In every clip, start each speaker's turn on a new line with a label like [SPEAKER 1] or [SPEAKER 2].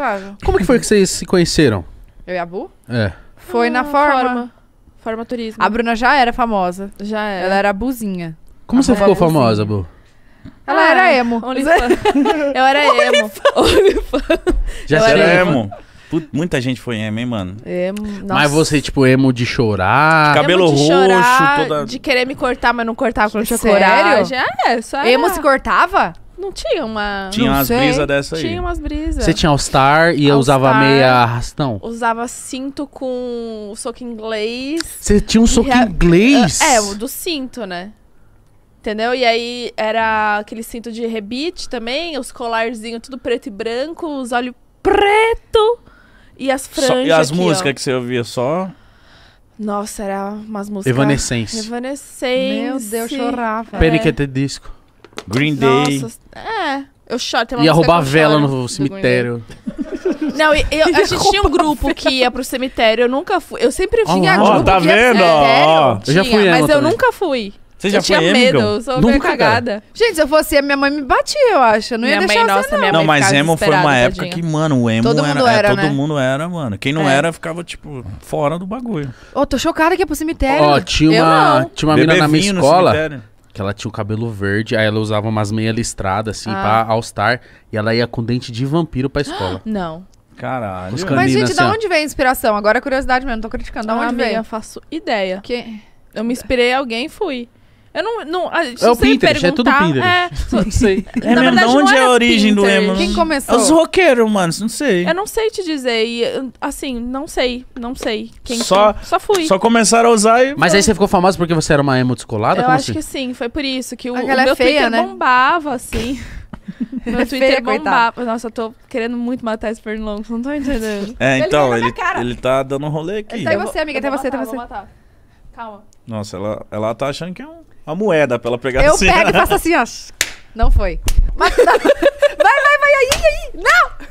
[SPEAKER 1] Claro.
[SPEAKER 2] Como que foi que vocês se conheceram? Eu e a Bu? É.
[SPEAKER 1] Foi ah, na forma. forma. forma. turismo. A Bruna já era famosa. Já era. Ela era buzinha. Como a você ficou famosa, Bu?
[SPEAKER 3] Ela ah, era emo. eu era emo.
[SPEAKER 4] já eu era emo. Puta, muita gente foi emo, hein, mano? Emo, nossa. Mas você, tipo, emo de chorar. De cabelo emo de roxo, chorar, toda...
[SPEAKER 3] De querer me cortar, mas não cortava quando eu tinha Sério? Já é, só era... Emo se
[SPEAKER 1] cortava?
[SPEAKER 3] Não tinha uma. Tinha não umas brisas dessa aí. Tinha umas brisas. Você tinha
[SPEAKER 2] All-Star e All eu usava Star, meia arrastão?
[SPEAKER 3] Usava cinto com soco inglês.
[SPEAKER 2] Você tinha um soco rea... inglês? É, o
[SPEAKER 3] do cinto, né? Entendeu? E aí era aquele cinto de rebite também, os colarzinhos tudo preto e branco, os olhos preto e as franjas. Só, e as aqui, músicas ó.
[SPEAKER 4] que você ouvia só?
[SPEAKER 3] Nossa, era umas músicas. Evanescence. Evanescence. Meu Deus, chorava.
[SPEAKER 4] É. disco.
[SPEAKER 2] Green Day. Nossa,
[SPEAKER 3] é. Eu choro. Tem uma Ia roubar vela no cemitério. Não, eu, eu, a gente tinha um grupo que ia pro cemitério. Eu nunca fui. Eu sempre vinha oh, grupo tá vendo? Ó, eu já fui Mas eu nunca fui. Você já eu foi tinha emo, medo, sou meio cagada.
[SPEAKER 1] Cara. Gente, se eu fosse a minha mãe me batia, eu acho. Eu não ia deixar mãe, nossa, não. Minha não, mas emo foi uma época que,
[SPEAKER 4] mano, o emo todo era, mundo é, era é, todo né? mundo era, mano. Quem não é. era ficava tipo fora do bagulho.
[SPEAKER 1] Ô, oh, tô chocada que é pro cemitério. Ó, oh, tinha uma, tinha
[SPEAKER 2] uma Bebê mina na minha escola que ela tinha o cabelo verde, aí ela usava umas meias listradas, assim, ah. pra All-Star, e ela ia com dente de vampiro pra escola. Não.
[SPEAKER 4] Caralho. Mas, gente, assim, da onde
[SPEAKER 1] vem a inspiração? Agora é curiosidade mesmo, não tô criticando. Da ah, onde vem? Eu faço ideia. Que... Eu me inspirei em alguém e fui. Eu
[SPEAKER 3] não, não, a gente é o Pinterest, É tudo Pinterest. É, não
[SPEAKER 4] sei. É mesmo, verdade, onde é a origem Pinterest. do emo? Quem começou? É os roqueiros, mano, não sei. Eu
[SPEAKER 3] não sei te dizer. E, assim, não sei, não sei. Quem só, só fui. Só
[SPEAKER 4] começaram
[SPEAKER 2] a usar e... Mas aí você ficou famoso porque você era uma emo descolada? Eu Como acho assim?
[SPEAKER 3] que sim, foi por isso. Que o, o é meu é feia, Twitter né? bombava, assim. Meu é Twitter Feia, bombava. Coitado. Nossa, eu tô querendo muito matar esse pernilongo, não tô entendendo. É, então, ele, ele, ele
[SPEAKER 4] tá dando um rolê aqui. Tá você, amiga, tá você, tá até você. Calma. Nossa, ela, ela tá achando que é um a moeda pra ela pegar Eu assim. pego e né? faço assim, ó.
[SPEAKER 1] Não foi. Mas, não. vai, vai, vai, aí, aí. Não!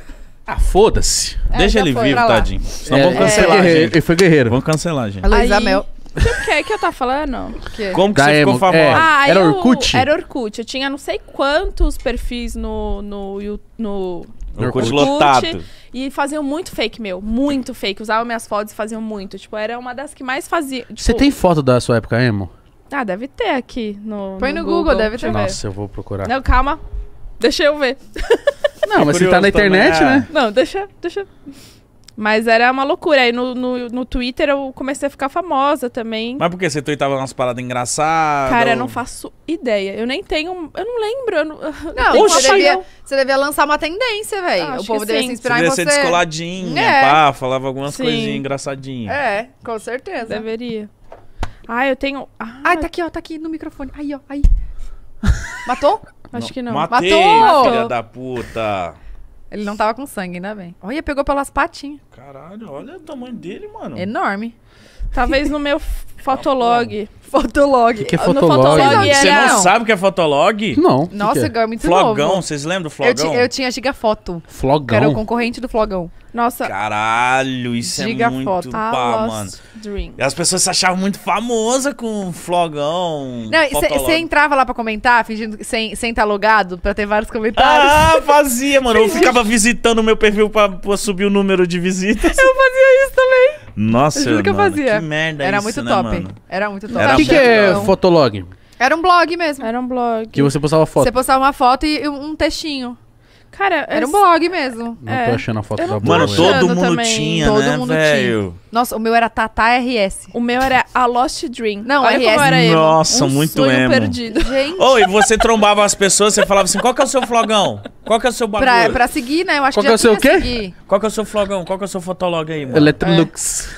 [SPEAKER 4] Ah, foda-se. É, Deixa ele foi, vivo, tadinho. Senão é, vão cancelar, é, gente. Ele foi guerreiro. Vão cancelar, gente. A
[SPEAKER 3] aí... Mel. O que é que eu tava falando? Que...
[SPEAKER 4] Como que da você emo, ficou é. famosa? É. Ah, era eu, Orkut? Era
[SPEAKER 3] Orkut. Eu tinha não sei quantos perfis no, no, no, no Orkut, lotado. E faziam muito fake meu. Muito fake. Usavam minhas fotos e faziam muito. Tipo, era uma das que mais fazia.
[SPEAKER 2] Tipo... Você tem foto da sua época emo?
[SPEAKER 3] Ah, deve ter aqui no. Põe no, no Google, Google, deve ter. Nossa, eu vou procurar. Não, calma. Deixa eu ver. Não, mas você tá na internet, também, é. né? Não, deixa, deixa. Mas era uma loucura. Aí no, no, no, Twitter eu comecei a ficar famosa também. Mas
[SPEAKER 4] por que você tweetava umas paradas engraçadas? Cara, ou... eu não
[SPEAKER 3] faço ideia. Eu nem tenho. Eu
[SPEAKER 1] não lembro. Eu não, não eu você, devia, você, devia, lançar uma tendência, velho. O povo devia sim. se inspirar
[SPEAKER 4] você em você. Devia ser descoladinha, é. pá, falava algumas sim. coisinhas engraçadinhas.
[SPEAKER 1] É, com certeza. Deveria. Ah, eu tenho. Ah, Ai, tá aqui, ó, tá aqui no microfone. Aí, ó, aí. Matou? Acho que não. Matei, Matou! filha
[SPEAKER 4] da puta.
[SPEAKER 1] Ele não tava com sangue, né, bem. Olha, pegou pelas patinhas. Caralho,
[SPEAKER 4] olha o tamanho
[SPEAKER 1] dele, mano. Enorme. Talvez no meu fotolog. Tá fotolog.
[SPEAKER 3] O que, é fotolog? Você não
[SPEAKER 4] é, sabe o que é fotolog? Não. Nossa, eu que é? é? muito Flogão, novo. vocês lembram do Flogão? Eu, eu
[SPEAKER 1] tinha Gigafoto. Flogão? Que era o concorrente do Flogão. Nossa.
[SPEAKER 4] Caralho, isso é muito foto, pá, mano. As pessoas se achavam muito famosa com flogão. Não, você
[SPEAKER 1] entrava lá pra comentar, fingindo sem sem estar tá logado, pra ter vários comentários. Ah,
[SPEAKER 4] fazia, mano. eu ficava visitando o meu perfil pra, pra, subir o número de visitas.
[SPEAKER 1] Eu fazia isso também.
[SPEAKER 4] Nossa, eu mano, que eu fazia. Que merda Era isso, muito né, top. Mano? Era muito top. O que, que é fotolog?
[SPEAKER 1] Era um blog mesmo. Era um blog.
[SPEAKER 4] Que você postava
[SPEAKER 2] foto. Você
[SPEAKER 1] postava uma foto e um textinho. Cara, era um blog mesmo. Não é. tô achando a foto da Mano, todo mundo também. tinha, todo né, mundo
[SPEAKER 4] velho? Tinha.
[SPEAKER 1] Nossa, o meu era Tata RS. O meu era A Lost Dream. Não,
[SPEAKER 3] Olha RS. como
[SPEAKER 2] era
[SPEAKER 4] emo. Nossa, um muito sonho emo. perdido.
[SPEAKER 1] Gente.
[SPEAKER 3] Ô,
[SPEAKER 4] oh, e você trombava as pessoas, você falava assim, qual que é o seu flogão? Qual que é o seu bagulho? Pra, pra seguir, né? Eu acho qual que, é o seu quê? Seguir. Qual que é o seu flogão? Qual que é o seu fotolog aí, mano? Electrolux.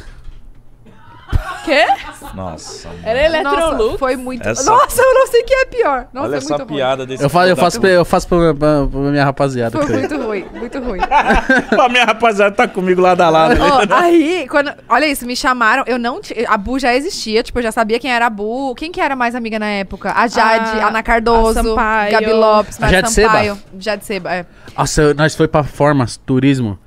[SPEAKER 1] É. Quê?
[SPEAKER 4] Nossa. Era Electrolux?
[SPEAKER 1] Foi muito. Essa... Nossa, eu não sei o que é pior. Nossa, Olha é essa piada
[SPEAKER 4] desse. Eu, eu faço, pra, eu faço pra, pra, minha rapaziada. Foi muito
[SPEAKER 1] ruim, muito ruim.
[SPEAKER 4] a minha rapaziada tá comigo lado a lado. Oh,
[SPEAKER 1] aí, quando. Olha isso, me chamaram. Eu não. T... A Bu já existia, tipo, eu já sabia quem era a Bu. Quem que era mais amiga na época? A Jade, ah, Ana Cardoso, a Sampaio. Gabi Lopes, a Jade Sampaio. Seba. Jade Seba, é.
[SPEAKER 2] Nossa, nós foi pra formas, turismo.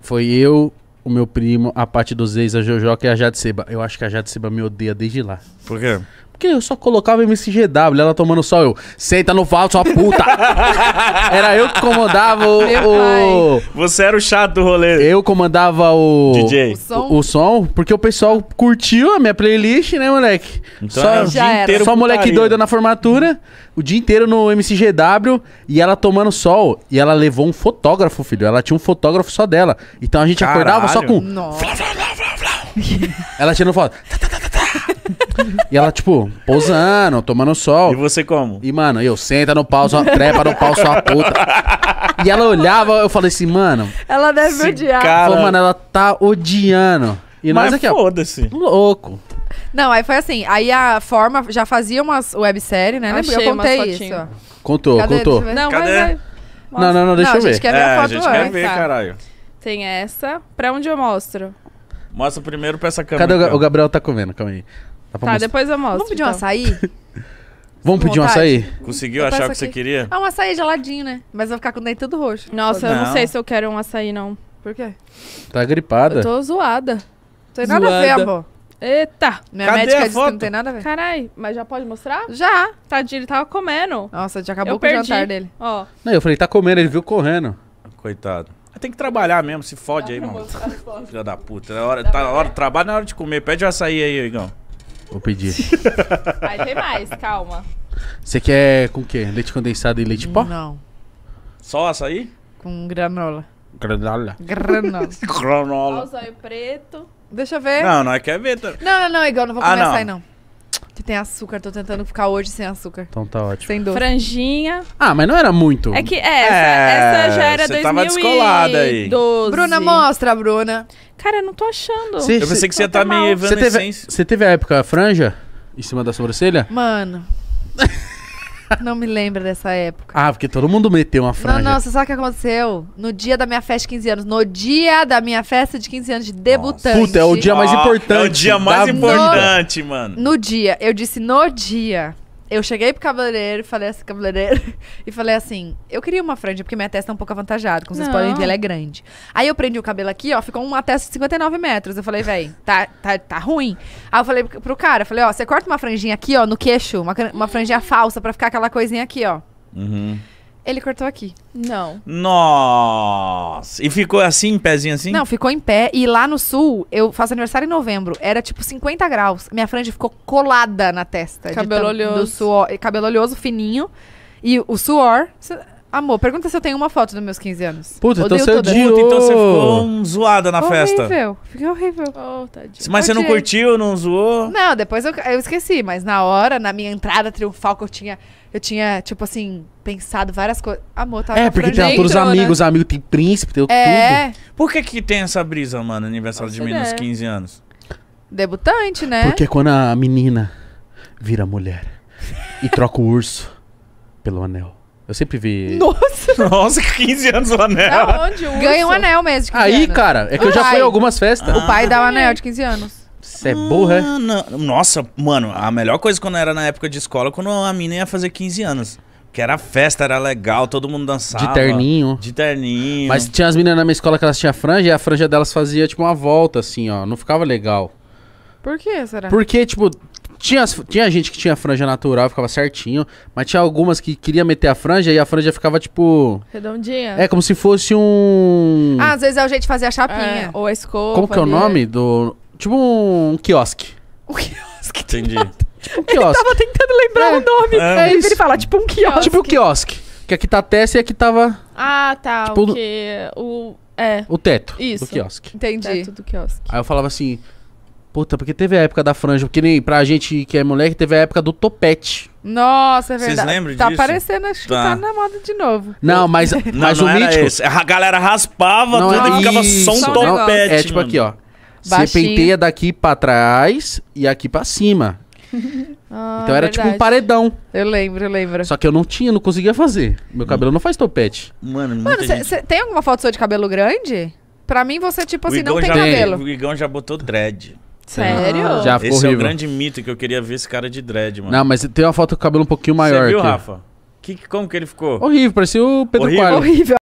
[SPEAKER 2] Foi eu, o meu primo, a parte dos ex, a Jojoca e a Jade Seba. Eu acho que a Jade Seba me odeia desde lá. Por quê? Porque eu só colocava MCGW, ela tomando só eu. Senta no falso, sua puta! era eu que comandava o, o, Você era o chato do rolê. Eu comandava o. DJ. O som? O, o som porque o pessoal curtiu a minha playlist, né, moleque? Então só, o dia inteiro só moleque putaria. doido na formatura, o dia inteiro no MCGW e ela tomando sol. E ela levou um fotógrafo, filho. Ela tinha um fotógrafo só dela. Então a gente Caralho. acordava só com. Nossa. ela tirando foto e ela, tipo, pousando, tomando sol. E você como? E, mano, eu senta no pau, só trepa no pau, só a puta. E ela olhava, eu falei assim, mano.
[SPEAKER 4] Ela deve odiar. Cara... Falou, mano,
[SPEAKER 2] ela tá odiando. E Mas nós aqui,
[SPEAKER 4] foda-se. Louco.
[SPEAKER 1] Não, aí foi assim. Aí a forma já fazia umas websérie, né? Achei eu contei isso.
[SPEAKER 2] Contou, Cadê? contou. Não, Cadê? não, não, não, deixa não, eu ver. A gente quer ver é, a foto a gente quer ver,
[SPEAKER 4] caralho.
[SPEAKER 3] Tem essa. Pra onde eu mostro?
[SPEAKER 4] Mostra primeiro pra essa câmera. Cadê o, Gabriel
[SPEAKER 2] tá comendo? Calma aí. Tá, tá, mostrar? depois eu mostro. Vamos pedir um então. açaí?
[SPEAKER 3] Vamos pedir um açaí?
[SPEAKER 2] Conseguiu Eu achar o que você queria?
[SPEAKER 1] É um açaí geladinho, né? Mas vai ficar com o dente todo roxo. Nossa, eu não sei se eu quero um açaí, não. Por quê?
[SPEAKER 2] Tá gripada. Eu tô
[SPEAKER 1] zoada. Não tem
[SPEAKER 2] nada a ver, Zoada. amor.
[SPEAKER 1] Eita! Minha Cadê médica a disse que não tem
[SPEAKER 3] nada a ver. Carai, mas já pode mostrar? Já. Tadinho, ele tava comendo. Nossa, já
[SPEAKER 4] acabou eu com o jantar dele. Ó,
[SPEAKER 2] Não, eu falei, tá comendo, ele viu correndo.
[SPEAKER 4] Coitado. Mas Tem que trabalhar mesmo, se fode aí, mano. Filha da puta. é hora, tá na hora do trabalho, é hora de comer. Pede o açaí aí, Igão.
[SPEAKER 2] Vou pedir.
[SPEAKER 3] Aí tem mais, calma.
[SPEAKER 2] Você quer com o quê? Leite condensado e leite pó? Não.
[SPEAKER 4] Só açaí? Com granola.
[SPEAKER 2] Granola. Granola. granola. Olha o
[SPEAKER 1] zóio preto. Deixa eu ver. Não, não é que é ver. Não, não, não, é igual, não vou ah, começar ah, não. aí não tem açúcar, tô tentando ficar hoje sem açúcar.
[SPEAKER 2] Então tá ótimo. Sem doce.
[SPEAKER 1] Franjinha.
[SPEAKER 2] Ah, mas não era muito. É que é, essa, é, já era você 2012. tava descolada aí.
[SPEAKER 1] Bruna, mostra, Bruna. Cara, eu não tô achando. Cê, eu pensei que você ia tá me
[SPEAKER 2] Você teve, você teve a época franja em cima da sobrancelha?
[SPEAKER 1] Mano. Não me lembro dessa época.
[SPEAKER 2] Ah, porque todo mundo meteu uma franja. Não, não,
[SPEAKER 1] você sabe o que aconteceu? No dia da minha festa de 15 anos, no dia da minha festa de 15 anos de debutante. Puta, é o dia mais importante.
[SPEAKER 4] É o dia mais importante, no... mano. No
[SPEAKER 1] dia, eu disse no dia eu cheguei pro cabeleireiro, falei assim, cabeleireiro, e falei assim: eu queria uma franja, porque minha testa é um pouco avantajada, como vocês Não. podem ver, ela é grande. Aí eu prendi o cabelo aqui, ó, ficou uma testa de 59 metros. Eu falei, velho, tá, tá, tá ruim. Aí eu falei pro cara, falei, ó, você corta uma franjinha aqui, ó, no queixo, uma, uma franjinha falsa, pra ficar aquela coisinha aqui, ó. Uhum. Ele cortou aqui. Não.
[SPEAKER 4] Nossa! E ficou assim, em pezinho assim? Não,
[SPEAKER 1] ficou em pé. E lá no sul, eu faço aniversário em novembro. Era tipo 50 graus. Minha franja ficou colada na testa. Cabelo tam, oleoso. Do suor, cabelo oleoso, fininho. E o suor. Amor, pergunta se eu tenho uma foto dos meus 15 anos. Puta,
[SPEAKER 4] então você é todas. Puta, então você ficou zoada na festa. Horrível.
[SPEAKER 1] Fiquei horrível. Oh, tadinho. Mas você não curtiu,
[SPEAKER 4] não zoou?
[SPEAKER 1] Não, depois eu, eu esqueci, mas na hora, na minha entrada triunfal que eu tinha, eu tinha, tipo assim, pensado várias coisas. Amor, tava É, porque tem todos os amigos, amigos,
[SPEAKER 2] amigo tem príncipe,
[SPEAKER 4] tem é. tudo. É, Por que que tem essa brisa, mano, aniversário de menos é. ideia. 15 anos?
[SPEAKER 1] debutante, né? Porque
[SPEAKER 2] quando a menina vira mulher e troca o urso pelo anel. Eu sempre vi. Nossa!
[SPEAKER 4] Nossa, 15 anos o anel. Da onde? O Ganha um anel mesmo.
[SPEAKER 1] de 15 Aí, anos. cara, é que O eu já ah, fui a
[SPEAKER 4] algumas festas. O pai
[SPEAKER 1] dá o anel de 15 ah. anos.
[SPEAKER 4] Você é burra, é? não. Nossa, mano, a melhor coisa quando era na época de escola, quando a mina ia fazer 15 anos. Que era festa, era legal, todo mundo dançava. De terninho. De terninho. Mas tinha
[SPEAKER 2] as meninas na minha escola que elas tinham franja e a franja delas fazia tipo uma volta, assim, ó. Não ficava legal.
[SPEAKER 3] Por que será? Porque,
[SPEAKER 2] tipo, tinha, tinha gente que tinha franja natural, ficava certinho, mas tinha algumas que queria meter a franja e a franja ficava tipo.
[SPEAKER 1] Redondinha? É, como se
[SPEAKER 2] fosse um. Ah,
[SPEAKER 1] às vezes é o jeito de fazer a chapinha. É. Ou a escova. Como que é o nome?
[SPEAKER 2] Do. Tipo um quiosque. Um quiosque. Entendi. Tipo um quiosque. Eu
[SPEAKER 1] tava tentando lembrar é. o nome.
[SPEAKER 2] É. É Ele fala,
[SPEAKER 1] tipo um
[SPEAKER 3] quiosque. Tipo um
[SPEAKER 2] quiosque. Que aqui é tá a testa e aqui tava.
[SPEAKER 3] Ah, tá. Tipo, o O. É. O teto. Isso. Do quiosque.
[SPEAKER 1] Entendi. Teto do quiosque.
[SPEAKER 2] Aí eu falava assim. Puta, porque teve a época da franja, que nem pra gente que é moleque, teve a época do topete.
[SPEAKER 1] Nossa, é verdade. Vocês lembram tá disso? Tá aparecendo, acho que tá, tá. na moda de novo.
[SPEAKER 2] Não, mas, não, mas não o mítico... Esse.
[SPEAKER 4] A galera raspava não, tudo e ficava
[SPEAKER 2] só um topete. É tipo aqui, ó. Você penteia daqui pra trás e aqui pra cima.
[SPEAKER 1] Ah, então era verdade. tipo um paredão.
[SPEAKER 2] Eu lembro, eu lembro. Só que eu não tinha, não conseguia fazer. Meu cabelo não faz topete. Mano, Mano cê,
[SPEAKER 1] cê tem alguma foto sua de cabelo grande? Pra mim, você, tipo assim, o assim, Igão não tem já, cabelo.
[SPEAKER 4] O Igão já botou dread. Sério? já, Esse horrível. é o grande mito que eu queria ver esse cara de dread, mano. Não, mas
[SPEAKER 2] tem uma foto com o cabelo um pouquinho maior. Você viu, aqui. Rafa?
[SPEAKER 4] Que, como que ele ficou? Horrível,
[SPEAKER 2] parecia o Pedro horrível? Horrível.